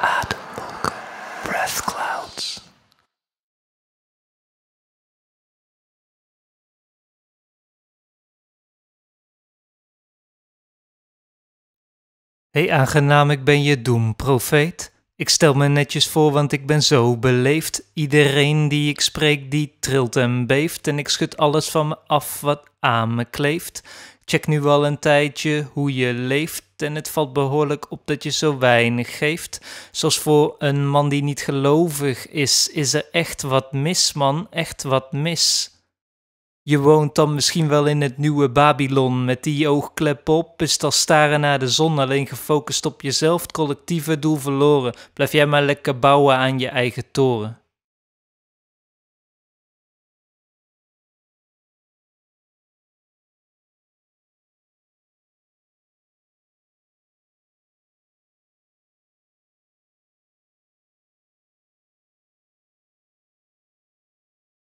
ademboek, breath clouds. Hey aangenaam, ik ben je doemprofeet. Ik stel me netjes voor, want ik ben zo beleefd. Iedereen die ik spreek, die trilt en beeft. En ik schud alles van me af wat aan me kleeft. Check nu al een tijdje hoe je leeft en het valt behoorlijk op dat je zo weinig geeft. Zoals voor een man die niet gelovig is, is er echt wat mis, man, echt wat mis. Je woont dan misschien wel in het nieuwe Babylon met die oogklep op, is al staren naar de zon, alleen gefocust op jezelf, het collectieve doel verloren. Blijf jij maar lekker bouwen aan je eigen toren.